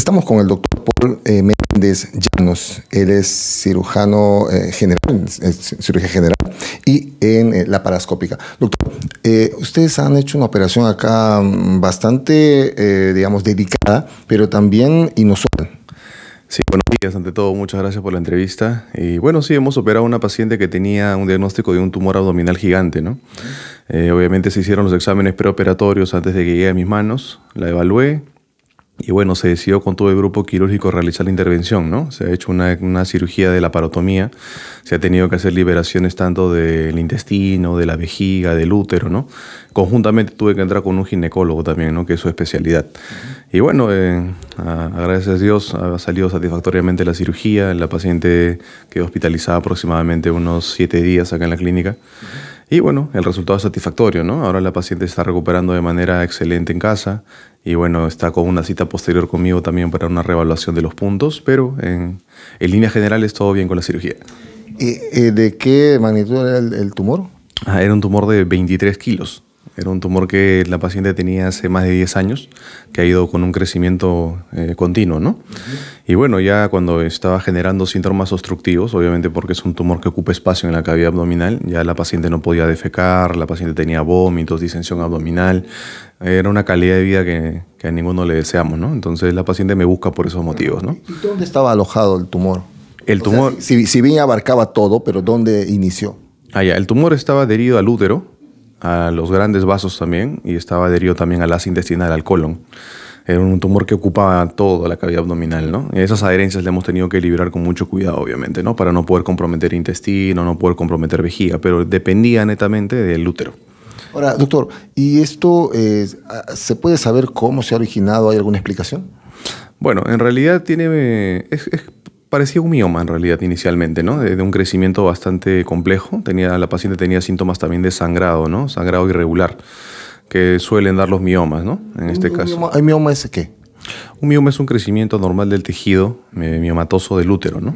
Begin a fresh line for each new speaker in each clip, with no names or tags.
Estamos con el doctor Paul eh, Méndez Llanos. Él es cirujano eh, general, cirugía general y en eh, la parascópica. Doctor, ustedes han hecho una operación acá mm, bastante, digamos, dedicada, pero también inusual. Sí, buenos días. Ante todo, muchas gracias por la entrevista.
Y bueno, sí, hemos operado a una paciente que tenía un diagnóstico de un tumor abdominal gigante, ¿no? obviamente se hicieron los exámenes preoperatorios antes de que llegue a mis manos. La evalué, y bueno, se decidió con todo el grupo quirúrgico realizar la intervención, ¿no? Se ha hecho una, cirugía de la parotomía, se ha tenido que hacer liberaciones tanto del intestino, de la vejiga, del útero, ¿no? Conjuntamente tuve que entrar con un ginecólogo también, ¿no? Que es su especialidad. Y bueno, eh, a, gracias a Dios ha salido satisfactoriamente la cirugía, la paciente quedó hospitalizada aproximadamente unos siete días acá en la clínica. Y bueno, el resultado es satisfactorio, ¿no? Ahora la paciente está recuperando de manera excelente en casa y bueno, está con una cita posterior conmigo también para una reevaluación de los puntos, pero en, línea general es todo bien con la cirugía.
¿Y, eh, de qué magnitud era el, tumor?
Ah, era un tumor de 23 kilos. Era un tumor que la paciente tenía hace más de 10 años, que ha ido con un crecimiento eh, continuo, Y bueno, ya cuando estaba generando síntomas obstructivos, obviamente porque es un tumor que ocupa espacio en la cavidad abdominal, ya la paciente no podía defecar, la paciente tenía vómitos, disensión abdominal, era una calidad de vida que, a ninguno le deseamos,
Entonces la paciente
me busca por esos motivos, ¿no?
¿Y dónde estaba alojado el tumor? El tumor... si, si bien abarcaba todo, pero ¿dónde inició? Ah, ya. El tumor estaba adherido al útero,
a los grandes vasos también y estaba adherido también al asa intestinal, al colon. Era un tumor que ocupaba toda la cavidad abdominal, ¿no? esas adherencias le hemos tenido que liberar con mucho cuidado, obviamente, ¿no? Para no poder comprometer intestino, no poder comprometer vejiga, pero dependía netamente del útero.
Ahora, doctor, ¿y esto eh, se puede saber cómo se ha originado? ¿Hay alguna explicación?
Bueno, en realidad tiene, parecía un mioma en realidad inicialmente, ¿no? De, un crecimiento bastante complejo. Tenía, la paciente tenía síntomas también de sangrado, ¿no? Sangrado irregular, que suelen dar los miomas, ¿no? En este caso. Mioma,
mioma es qué?
Un mioma es un crecimiento normal del tejido eh, miomatoso del útero, ¿no?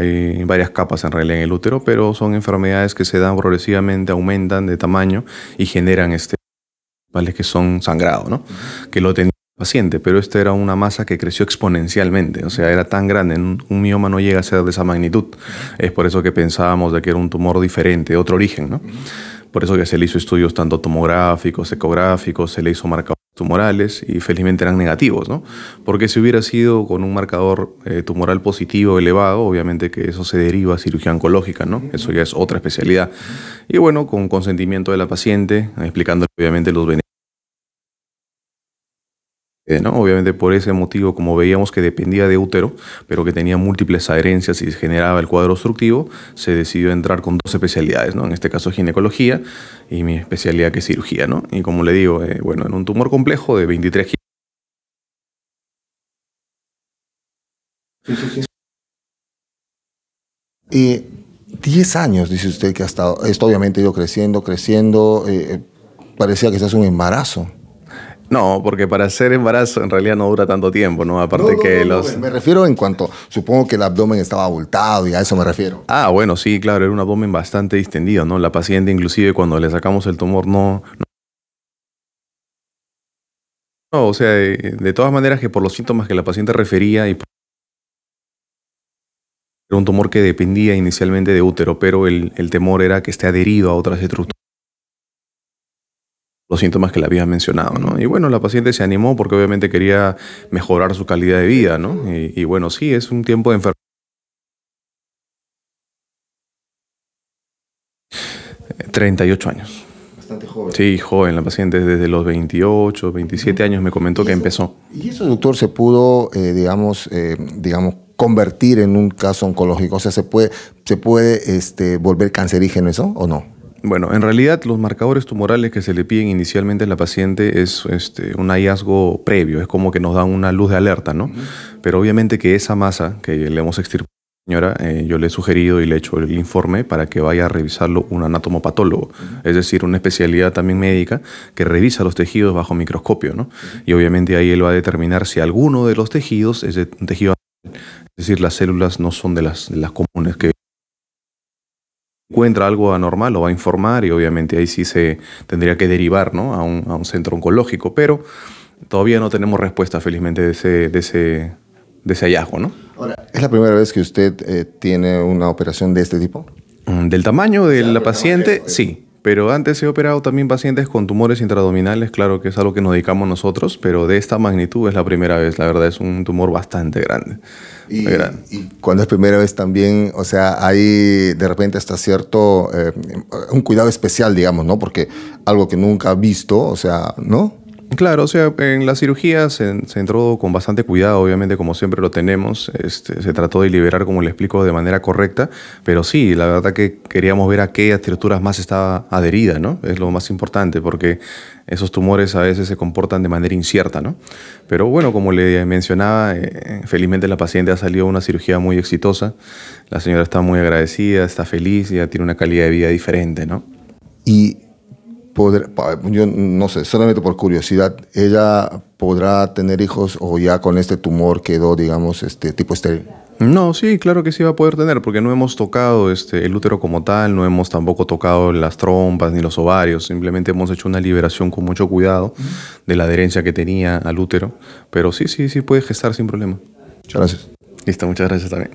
Hay varias capas en realidad en el útero, pero son enfermedades que se dan progresivamente, aumentan de tamaño y generan este ¿vale? que son sangrado, ¿no? Que lo paciente, pero esta era una masa que creció exponencialmente, o sea, era tan grande, un, mioma no llega a ser de esa magnitud. Es por eso que pensábamos de que era un tumor diferente, otro origen, ¿no? Por eso que se le hizo estudios tanto tomográficos, ecográficos, se le hizo marcadores tumorales y felizmente eran negativos, ¿no? Porque si hubiera sido con un marcador eh, tumoral positivo elevado, obviamente que eso se deriva a cirugía oncológica, ¿no? Eso ya es otra especialidad. Y bueno, con consentimiento de la paciente, explicándole obviamente los beneficios eh, obviamente por ese motivo, como veíamos que dependía de útero, pero que tenía múltiples adherencias y generaba el cuadro obstructivo, se decidió entrar con dos especialidades, ¿no? En este caso ginecología y mi especialidad que es cirugía, ¿no? Y como le digo, eh, bueno, en un tumor complejo de 23
sí, 10 años, dice usted, que ha estado, esto obviamente ha ido creciendo, creciendo, eh, parecía que se hace un embarazo.
No, porque para hacer embarazo en realidad no dura tanto tiempo, ¿no? Aparte que los... Me
refiero en cuanto, supongo que el abdomen estaba abultado y a eso me refiero.
Ah, bueno, sí, claro, era un abdomen bastante distendido, ¿no? La paciente inclusive cuando le sacamos el tumor no... No, o sea, de todas maneras que por los síntomas que la paciente refería y... Era un tumor que dependía inicialmente de útero, pero el, el temor era que esté adherido a otras estructuras los síntomas que le había mencionado, ¿no? Y bueno, la paciente se animó porque obviamente quería mejorar su calidad de vida, ¿no? Y, bueno, sí, es un tiempo de enfermedad. 38 años. Bastante joven. Sí, joven, la paciente desde los 28, 27 años me comentó que empezó.
¿Y eso, doctor, se pudo, eh, digamos, eh, digamos, convertir en un caso oncológico? O sea, ¿se puede, se puede este, volver cancerígeno eso o no?
Bueno, en realidad los marcadores tumorales que se le piden inicialmente a la paciente es este, un hallazgo previo, es como que nos dan una luz de alerta, ¿no? Pero obviamente que esa masa que le hemos extirpado señora, eh, yo le he sugerido y le he hecho el informe para que vaya a revisarlo un anatomopatólogo, es decir, una especialidad también médica que revisa los tejidos bajo microscopio, ¿no? Y obviamente ahí él va a determinar si alguno de los tejidos es de un tejido es decir, las células no son de las, de las comunes que encuentra algo anormal lo va a informar y obviamente ahí sí se tendría que derivar ¿no? a, un, centro oncológico, pero todavía no tenemos respuesta felizmente de ese, de ese, de ese hallazgo. ¿no?
Ahora, ¿Es la primera vez que usted eh,
tiene una operación de este tipo? Mm, del tamaño de la paciente, sí. Pero antes he operado también pacientes con tumores intradominales, claro que es algo que nos dedicamos nosotros, pero de esta magnitud es la
primera vez, la verdad es un tumor bastante grande. Y, cuando es primera vez también, o sea, hay de repente hasta cierto, eh, un cuidado especial, digamos, ¿no? Porque algo que nunca ha visto, o sea, ¿no?
Claro, o sea, en la cirugía se, entró con bastante cuidado, obviamente, como siempre lo tenemos. Este, se trató de liberar, como le explico, de manera correcta. Pero sí, la verdad que queríamos ver a qué estructuras más estaba adherida, ¿no? Es lo más importante, porque esos tumores a veces se comportan de manera incierta, ¿no? Pero bueno, como le mencionaba, eh, felizmente la paciente ha salido de una cirugía muy exitosa. La señora está muy agradecida, está feliz, ya tiene una calidad de vida diferente, ¿no?
Y yo no sé, solamente por curiosidad, ¿ella podrá tener hijos o ya con este tumor quedó, digamos, este tipo estéril? No, sí, claro que sí va a poder tener,
porque no hemos tocado este, el útero como tal, no hemos tampoco tocado las trompas ni los ovarios, simplemente hemos hecho una liberación con mucho cuidado de la adherencia que tenía al útero, pero sí, sí, sí puede gestar sin problema. Muchas gracias. Listo, muchas gracias también.